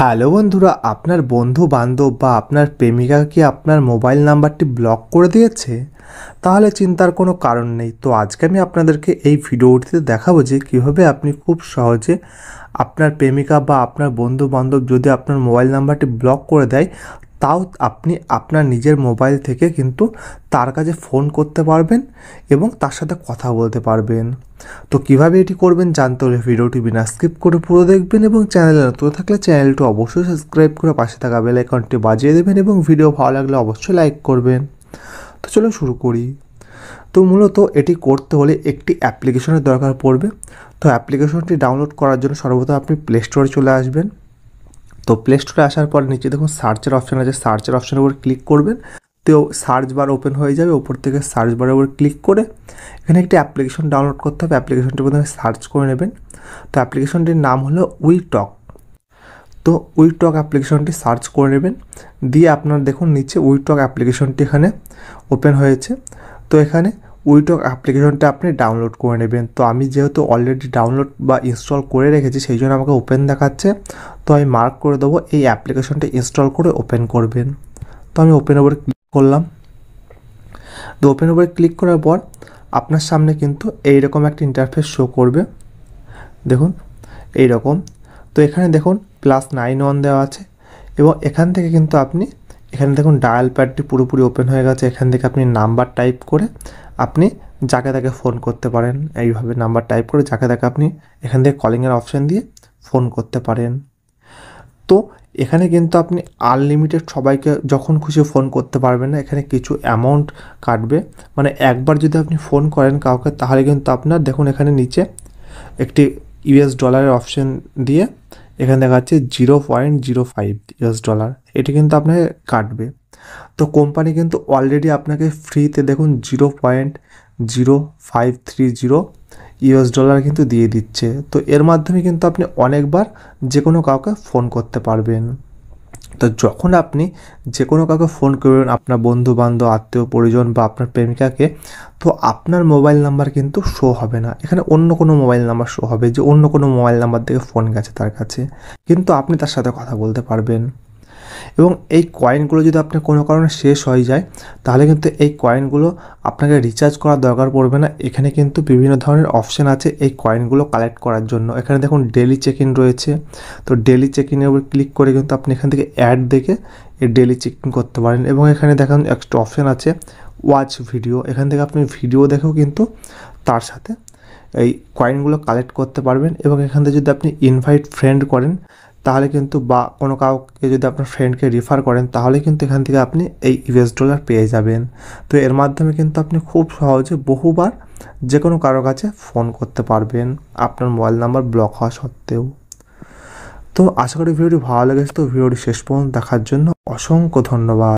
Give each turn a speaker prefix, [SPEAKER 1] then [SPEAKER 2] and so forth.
[SPEAKER 1] hello বন্ধুরা আপনার বন্ধু বান্ধব বা আপনার প্রেমিকা কি আপনার মোবাইল নাম্বারটি ব্লক করে দিয়েছে তাহলে চিন্তার কোনো কারণ নেই তো আজকে আমি আপনাদেরকে এই ভিডিওটিতে দেখাবো যে কীভাবে আপনি খুব সহজে আপনার প্রেমিকা বা আপনার বন্ধু বান্ধব যদি আপনার মোবাইল নাম্বারটি ব্লক করে দেয় তাও আপনি আপনার নিজের মোবাইল থেকে কিন্তু তার কাছে ফোন করতে পারবেন এবং তার সাথে কথা বলতে পারবেন তো কিভাবে এটি করবেন জানতে হলে ভিডিওটি বিনা স্কিপ করে পুরো দেখবেন এবং চ্যানেলে নতুন থাকলে চ্যানেলটি অবশ্যই সাবস্ক্রাইব করে পাশে থাকা বেল আইকনটি বাজিয়ে দেবেন এবং ভিডিও ভালো লাগলে অবশ্যই লাইক করবেন তো চলো শুরু করি তো মূলত এটি করতে হলে একটি অ্যাপ্লিকেশনের দরকার পড়বে তো অ্যাপ্লিকেশনটি ডাউনলোড করার জন্য সর্বদা আপনি প্লে স্টোরে চলে আসবেন তো প্লে স্টোরে আসার পর নিচে দেখুন সার্চের অপশান আছে সার্চের অপশানের উপর ক্লিক করবেন তো সার্চ বার ওপেন হয়ে যাবে ওপর থেকে সার্চ বারের উপর ক্লিক করে এখানে একটি অ্যাপ্লিকেশন ডাউনলোড করতে হবে অ্যাপ্লিকেশনটি প্রথমে সার্চ করে নেবেন তো অ্যাপ্লিকেশনটির নাম হলো উইটক তো উইটক অ্যাপ্লিকেশনটি সার্চ করে নেবেন দিয়ে আপনার দেখুন নিচে উইটক অ্যাপ্লিকেশনটি এখানে ওপেন হয়েছে তো এখানে উইটক অ্যাপ্লিকেশনটা আপনি ডাউনলোড করে নেবেন তো আমি যেহেতু অলরেডি ডাউনলোড বা ইনস্টল করে রেখেছি সেই জন্য আমাকে ওপেন দেখাচ্ছে তো আমি মার্ক করে দেবো এই অ্যাপ্লিকেশনটি ইনস্টল করে ওপেন করবেন তো আমি ওপেন ওপরে ক্লিক করলাম তো ওপেন ওপরে ক্লিক করার পর আপনার সামনে কিন্তু এই রকম একটা ইন্টারফেস শো করবে দেখুন এই রকম তো এখানে দেখুন প্লাস নাইন ওয়ান দেওয়া আছে এবং এখান থেকে কিন্তু আপনি এখানে দেখুন ডায়াল প্যাডটি পুরোপুরি ওপেন হয়ে গেছে এখান থেকে আপনি নাম্বার টাইপ করে আপনি যাকে তাকে ফোন করতে পারেন এইভাবে নাম্বার টাইপ করে যাকে তাকে আপনি এখান থেকে কলিংয়ের অপশান দিয়ে ফোন করতে পারেন তো এখানে কিন্তু আপনি আনলিমিটেড সবাইকে যখন খুশি ফোন করতে পারবেন না এখানে কিছু অ্যামাউন্ট কাটবে মানে একবার যদি আপনি ফোন করেন কাউকে তাহলে কিন্তু আপনার দেখুন এখানে নিচে একটি ইউএস ডলারের অপশন দিয়ে এখানে দেখা যাচ্ছে zero point zero five US dollar এটি কিন্তু আপনাকে কাটবে তো কোম্পানি কিন্তু অলরেডি আপনাকে ফ্রিতে দেখুন zero point zero five three zero US dollar কিন্তু দিয়ে দিচ্ছে তো এর মাধ্যমে কিন্তু আপনি অনেকবার যে কোনো কাউকে ফোন করতে পারবেন তো যখন আপনি যে কোনো কাউকে ফোন করবেন আপনার বন্ধু বান্ধব আত্মীয় পরিজন বা আপনার প্রেমিকাকে তো আপনার মোবাইল নাম্বার কিন্তু শো হবে না এখানে অন্য কোনো মোবাইল নাম্বার শো হবে যে অন্য কোনো মোবাইল নাম্বার থেকে ফোন গেছে তার কাছে কিন্তু আপনি তার সাথে কথা বলতে পারবেন এবং এই কয়েনগুলো যদি আপনার কোনো কারণে শেষ হয়ে যায় তাহলে কিন্তু এই কয়েনগুলো আপনাকে রিচার্জ করার দরকার পড়বে না এখানে কিন্তু বিভিন্ন ধরনের অপশান আছে এই কয়েনগুলো কালেক্ট করার জন্য এখানে দেখুন ডেলি চেক ইন রয়েছে তো ডেলি চেক ইনের উপর ক্লিক করে কিন্তু আপনি এখান থেকে অ্যাড দেখে এই ডেলি চেক ইন করতে পারেন এবং এখানে দেখেন একটা অপশান আছে ওয়াচ ভিডিও এখান থেকে আপনি ভিডিও দেখেও কিন্তু তার সাথে এই কয়েনগুলো কালেক্ট করতে পারবেন এবং এখান থেকে যদি আপনি ইনভাইট ফ্রেন্ড করেন তাহলে কিন্তু বা কোনো কাউকে যদি আপনার ফ্রেন্ডকে রেফার করেন তাহলে কিন্তু এখান থেকে আপনি এই ইউএস ডলার পেয়ে যাবেন তো এর মাধ্যমে কিন্তু আপনি খুব সহজে বহুবার যে কোনো কারো কাছে ফোন করতে পারবেন আপনার মোবাইল নাম্বার ব্লক হওয়া সত্ত্বেও তো আশা করি ভিডিওটি ভালো লেগেছে তো ভিডিওটি শেষ পর্যন্ত দেখার জন্য অসংখ্য ধন্যবাদ